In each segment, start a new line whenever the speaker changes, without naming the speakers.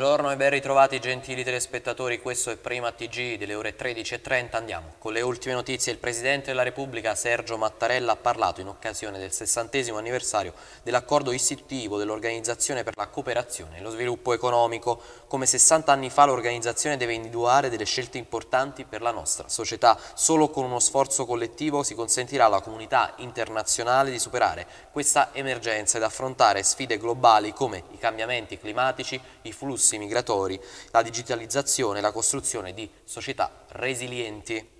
Buongiorno e ben ritrovati gentili telespettatori, questo è Prima TG delle ore 13.30, andiamo. Con le ultime notizie il Presidente della Repubblica Sergio Mattarella ha parlato in occasione del 60 anniversario dell'accordo istitutivo dell'Organizzazione per la cooperazione e lo sviluppo economico. Come 60 anni fa l'organizzazione deve individuare delle scelte importanti per la nostra società. Solo con uno sforzo collettivo si consentirà alla comunità internazionale di superare questa emergenza ed affrontare sfide globali come i cambiamenti climatici, i flussi flussi migratori, la digitalizzazione e la costruzione di società resilienti.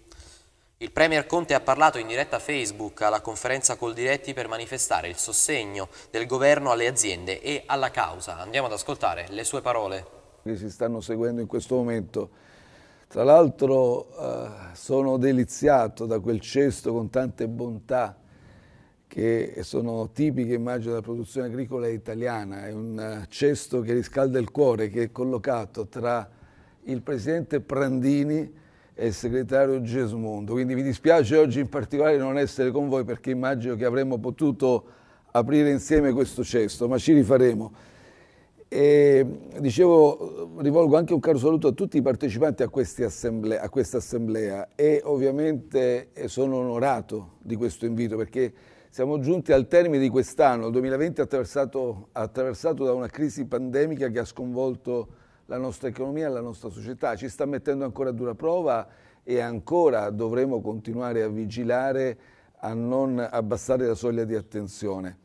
Il Premier Conte ha parlato in diretta Facebook alla conferenza col diretti per manifestare il sostegno del governo alle aziende e alla causa. Andiamo ad ascoltare le sue parole.
Che si stanno seguendo in questo momento. Tra l'altro eh, sono deliziato da quel cesto con tante bontà che sono tipiche immagini della produzione agricola italiana, è un eh, cesto che riscalda il cuore, che è collocato tra il presidente Prandini e il segretario Gesmondo. Quindi mi dispiace oggi in particolare non essere con voi perché immagino che avremmo potuto aprire insieme questo cesto, ma ci rifaremo. E, dicevo, rivolgo anche un caro saluto a tutti i partecipanti a, assemblea, a questa assemblea e ovviamente sono onorato di questo invito perché siamo giunti al termine di quest'anno, il 2020 attraversato, attraversato da una crisi pandemica che ha sconvolto la nostra economia e la nostra società. Ci sta mettendo ancora a dura prova e ancora dovremo continuare a vigilare a non abbassare la soglia di attenzione.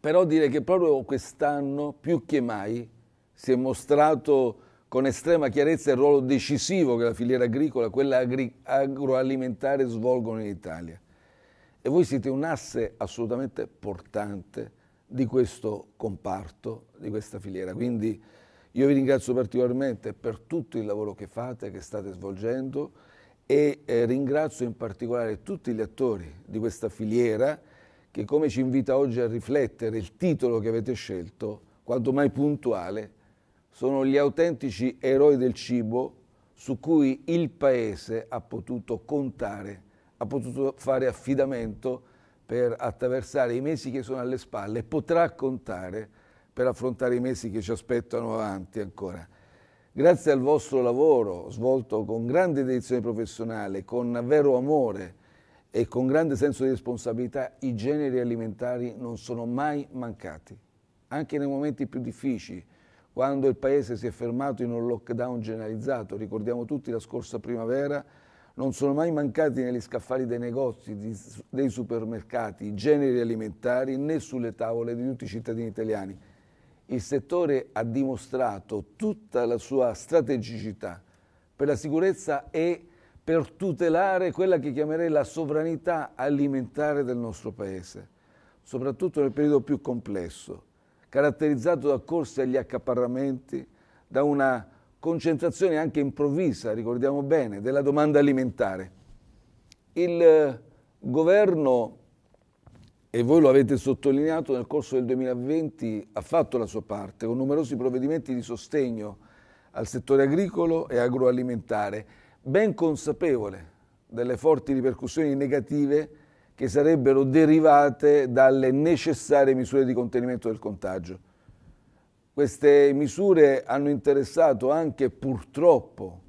Però dire che proprio quest'anno, più che mai, si è mostrato con estrema chiarezza il ruolo decisivo che la filiera agricola, quella agri- agroalimentare, svolgono in Italia. E voi siete un asse assolutamente portante di questo comparto, di questa filiera. Quindi io vi ringrazio particolarmente per tutto il lavoro che fate, che state svolgendo e eh, ringrazio in particolare tutti gli attori di questa filiera che come ci invita oggi a riflettere il titolo che avete scelto, quanto mai puntuale, sono gli autentici eroi del cibo su cui il Paese ha potuto contare ha potuto fare affidamento per attraversare i mesi che sono alle spalle e potrà contare per affrontare i mesi che ci aspettano avanti ancora. Grazie al vostro lavoro svolto con grande dedizione professionale, con vero amore e con grande senso di responsabilità, i generi alimentari non sono mai mancati, anche nei momenti più difficili, quando il Paese si è fermato in un lockdown generalizzato. Ricordiamo tutti la scorsa primavera, non sono mai mancati negli scaffali dei negozi, dei supermercati, i generi alimentari, né sulle tavole di tutti i cittadini italiani. Il settore ha dimostrato tutta la sua strategicità per la sicurezza e per tutelare quella che chiamerei la sovranità alimentare del nostro Paese, soprattutto nel periodo più complesso, caratterizzato da corsi agli accaparramenti, da una concentrazione anche improvvisa, ricordiamo bene, della domanda alimentare. Il eh, governo, e voi lo avete sottolineato nel corso del 2020, ha fatto la sua parte con numerosi provvedimenti di sostegno al settore agricolo e agroalimentare, ben consapevole delle forti ripercussioni negative che sarebbero derivate dalle necessarie misure di contenimento del contagio. Queste misure hanno interessato anche purtroppo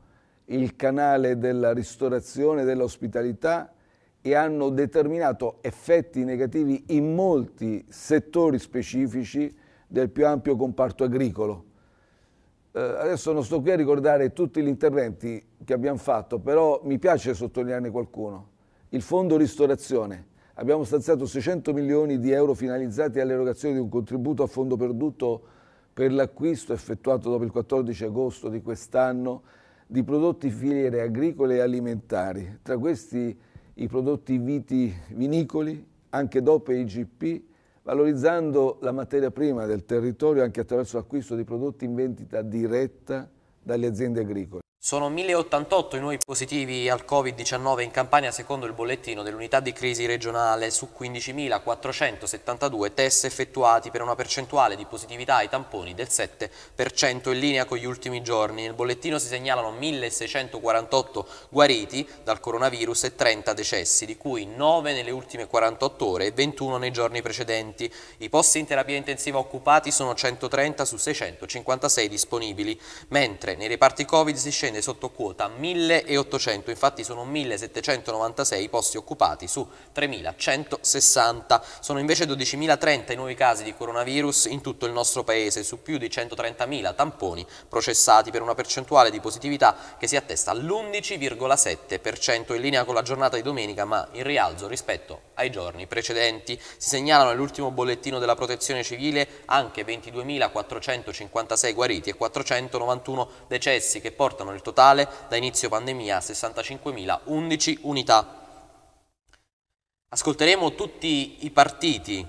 il canale della ristorazione e dell'ospitalità e hanno determinato effetti negativi in molti settori specifici del più ampio comparto agricolo. Eh, adesso non sto qui a ricordare tutti gli interventi che abbiamo fatto, però mi piace sottolinearne qualcuno. Il fondo ristorazione. Abbiamo stanziato 600 milioni di euro finalizzati all'erogazione di un contributo a fondo perduto per l'acquisto effettuato dopo il 14 agosto di quest'anno di prodotti filiere agricole e alimentari, tra questi i prodotti vitivinicoli, anche DOP e IGP, valorizzando la materia prima del territorio anche attraverso l'acquisto di prodotti in vendita diretta dalle aziende agricole.
Sono 1088 i nuovi positivi al Covid-19 in Campania secondo il bollettino dell'unità di crisi regionale su 15.472 test effettuati per una percentuale di positività ai tamponi del 7% in linea con gli ultimi giorni. Nel bollettino si segnalano 1.648 guariti dal coronavirus e 30 decessi, di cui 9 nelle ultime 48 ore e 21 nei giorni precedenti. I posti in terapia intensiva occupati sono 130 su 656 disponibili, mentre nei reparti Covid si scende scende sotto quota 1800, infatti sono 1796 i posti occupati su 3160. Sono invece 12.030 i nuovi casi di coronavirus in tutto il nostro paese, su più di 130.000 tamponi processati per una percentuale di positività che si attesta all'11,7% in linea con la giornata di domenica, ma in rialzo rispetto ai giorni precedenti. Si segnalano nell'ultimo bollettino della Protezione Civile anche 22.456 guariti e 491 decessi che portano il totale da inizio pandemia 65.011 unità. Ascolteremo tutti i partiti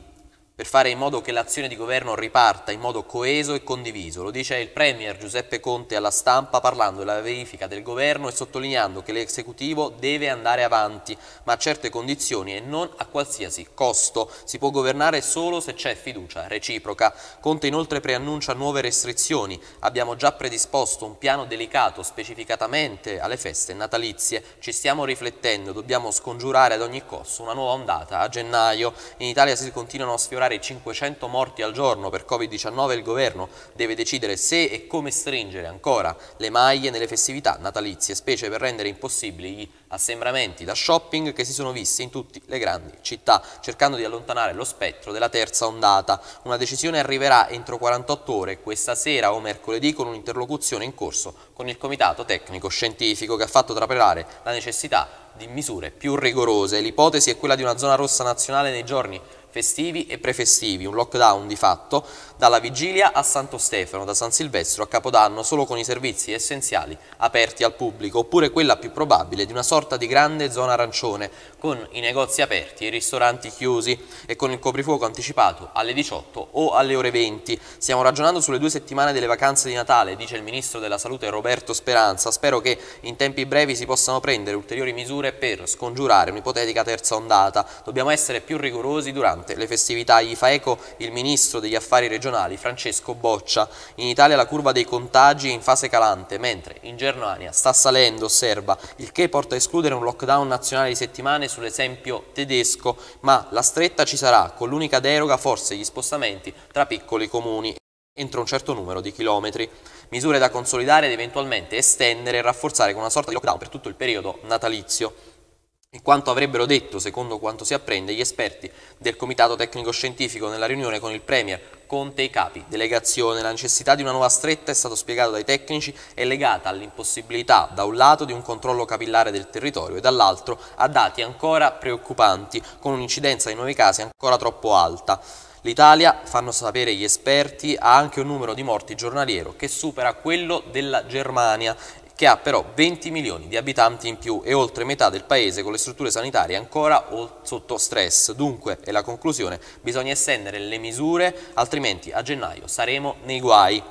per fare in modo che l'azione di governo riparta in modo coeso e condiviso. Lo dice il Premier Giuseppe Conte alla stampa parlando della verifica del governo e sottolineando che l'esecutivo deve andare avanti, ma a certe condizioni e non a qualsiasi costo. Si può governare solo se c'è fiducia reciproca. Conte inoltre preannuncia nuove restrizioni. Abbiamo già predisposto un piano delicato specificatamente alle feste natalizie. Ci stiamo riflettendo, dobbiamo scongiurare ad ogni costo una nuova ondata a gennaio. In Italia si continuano a sfiorare superare i 500 morti al giorno per Covid-19 il governo deve decidere se e come stringere ancora le maglie nelle festività natalizie, specie per rendere impossibili gli assembramenti da shopping che si sono visti in tutte le grandi città, cercando di allontanare lo spettro della terza ondata. Una decisione arriverà entro 48 ore questa sera o mercoledì con un'interlocuzione in corso con il Comitato Tecnico Scientifico che ha fatto trapelare la necessità di misure più rigorose. L'ipotesi è quella di una zona rossa nazionale nei giorni festivi e prefestivi, un lockdown di fatto dalla vigilia a Santo Stefano, da San Silvestro a Capodanno solo con i servizi essenziali aperti al pubblico, oppure quella più probabile di una sorta di grande zona arancione con i negozi aperti e i ristoranti chiusi e con il coprifuoco anticipato alle 18 o alle ore 20. Stiamo ragionando sulle due settimane delle vacanze di Natale, dice il Ministro della Salute Roberto Speranza. Spero che in tempi brevi si possano prendere ulteriori misure per scongiurare un'ipotetica terza ondata. Dobbiamo essere più rigorosi durante Durante le festività gli fa eco il ministro degli affari regionali Francesco Boccia. In Italia la curva dei contagi è in fase calante, mentre in Germania sta salendo, osserva, il che porta a escludere un lockdown nazionale di settimane sull'esempio tedesco, ma la stretta ci sarà, con l'unica deroga forse gli spostamenti tra piccoli comuni entro un certo numero di chilometri. Misure da consolidare ed eventualmente estendere e rafforzare con una sorta di lockdown per tutto il periodo natalizio. E quanto avrebbero detto, secondo quanto si apprende, gli esperti del Comitato Tecnico Scientifico nella riunione con il Premier Conte e i capi delegazione, la necessità di una nuova stretta è stato spiegato dai tecnici è legata all'impossibilità da un lato di un controllo capillare del territorio e dall'altro a dati ancora preoccupanti con un'incidenza di nuovi casi ancora troppo alta. L'Italia, fanno sapere gli esperti, ha anche un numero di morti giornaliero che supera quello della Germania che ha però 20 milioni di abitanti in più e oltre metà del paese con le strutture sanitarie ancora sotto stress. Dunque, è la conclusione, bisogna estendere le misure, altrimenti a gennaio saremo nei guai.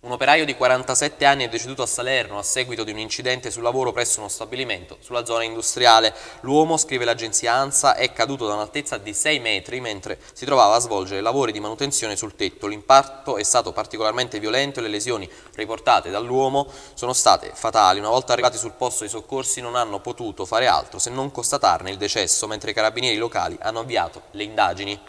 Un operaio di 47 anni è deceduto a Salerno a seguito di un incidente sul lavoro presso uno stabilimento sulla zona industriale. L'uomo, scrive l'agenzia ANSA, è caduto da un'altezza di 6 metri mentre si trovava a svolgere lavori di manutenzione sul tetto. L'impatto è stato particolarmente violento e le lesioni riportate dall'uomo sono state fatali. Una volta arrivati sul posto i soccorsi non hanno potuto fare altro se non constatarne il decesso mentre i carabinieri locali hanno avviato le indagini.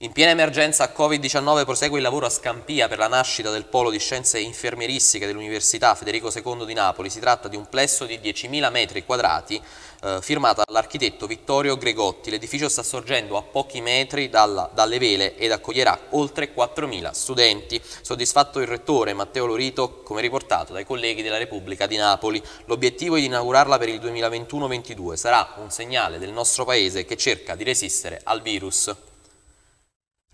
In piena emergenza Covid-19 prosegue il lavoro a Scampia per la nascita del polo di scienze infermieristiche dell'Università Federico II di Napoli. Si tratta di un plesso di 10.000 metri quadrati eh, firmato dall'architetto Vittorio Gregotti. L'edificio sta sorgendo a pochi metri dalla, dalle vele ed accoglierà oltre 4.000 studenti. Soddisfatto il rettore Matteo Lorito, come riportato dai colleghi della Repubblica di Napoli. L'obiettivo è di inaugurarla per il 2021-22. Sarà un segnale del nostro paese che cerca di resistere al virus.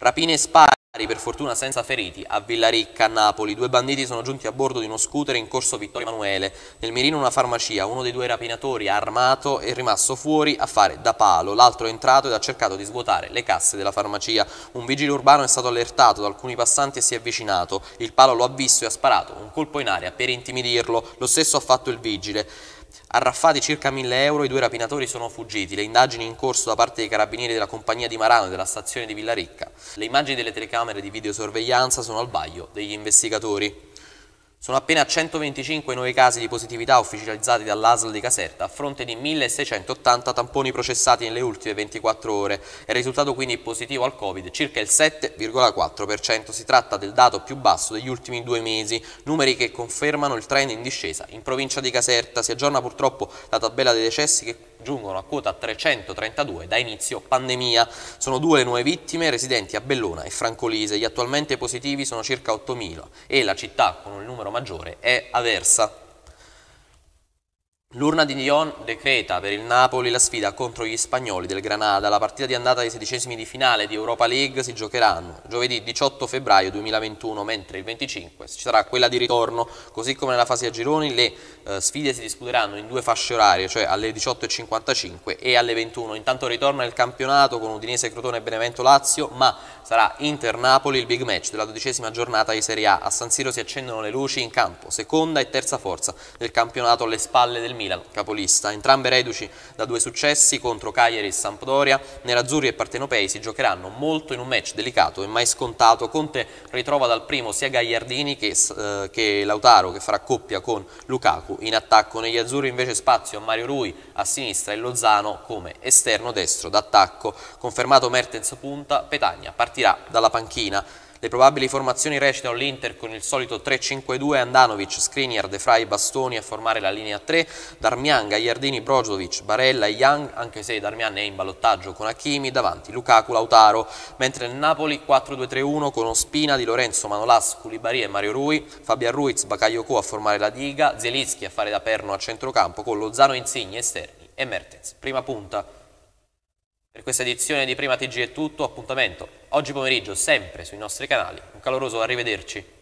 Rapine e spari, per fortuna senza feriti, a Villaricca, a Napoli. Due banditi sono giunti a bordo di uno scooter in corso Vittorio Emanuele. Nel mirino una farmacia, uno dei due rapinatori armato è rimasto fuori a fare da palo. L'altro è entrato ed ha cercato di svuotare le casse della farmacia. Un vigile urbano è stato allertato da alcuni passanti e si è avvicinato. Il palo lo ha visto e ha sparato un colpo in aria per intimidirlo. Lo stesso ha fatto il vigile. Arraffati circa 1000 euro, i due rapinatori sono fuggiti. Le indagini in corso da parte dei carabinieri della compagnia di Marano e della stazione di Villaricca. Le immagini delle telecamere di videosorveglianza sono al vaglio degli investigatori. Sono appena 125 nuovi casi di positività ufficializzati dall'ASL di Caserta a fronte di 1680 tamponi processati nelle ultime 24 ore e risultato quindi positivo al Covid circa il 7,4%. Si tratta del dato più basso degli ultimi due mesi, numeri che confermano il trend in discesa. In provincia di Caserta si aggiorna purtroppo la tabella dei decessi che giungono a quota 332 da inizio pandemia. Sono due le nuove vittime residenti a Bellona e Francolise. Gli attualmente positivi sono circa 8.000 e la città con il numero maggiore è Aversa. L'urna di Nyon decreta per il Napoli la sfida contro gli spagnoli del Granada. La partita di andata dei sedicesimi di finale di Europa League si giocheranno giovedì 18 febbraio 2021, mentre il 25 ci sarà quella di ritorno. Così come nella fase a gironi, le eh, sfide si disputeranno in due fasce orarie, cioè alle 18.55 e alle 21. Intanto ritorna il campionato con Udinese, Crotone e Benevento Lazio, ma sarà Inter-Napoli il big match della dodicesima giornata di Serie A. A San Siro si accendono le luci in campo, seconda e terza forza del campionato alle spalle del Milan Milan, capolista. Entrambe reduci da due successi contro Cagliari e Sampdoria, Nerazzurri e Partenopei si giocheranno molto in un match delicato e mai scontato. Conte ritrova dal primo sia Gagliardini che, eh, che Lautaro che farà coppia con Lukaku in attacco. Negli azzurri invece spazio Mario Rui a sinistra e Lozano come esterno destro d'attacco. Confermato Mertens punta, Petagna partirà dalla panchina. Le probabili formazioni recitano l'Inter con il solito 3-5-2, Andanovic, Skriniar, De Frey, Bastoni a formare la linea 3, Darmian, Gagliardini, Brozovic, Barella, Young, anche se Darmian è in ballottaggio con Hakimi, davanti Lukaku, Lautaro, mentre il Napoli 4-2-3-1 con Ospina, Di Lorenzo, Manolas, Culibari e Mario Rui, Fabian Ruiz, Bakayoko a formare la diga, Zelischi a fare da perno a centrocampo con Lozano, Insigne, esterni e Mertens. Prima punta per questa edizione di Prima TG è tutto, appuntamento oggi pomeriggio sempre sui nostri canali. Un caloroso arrivederci.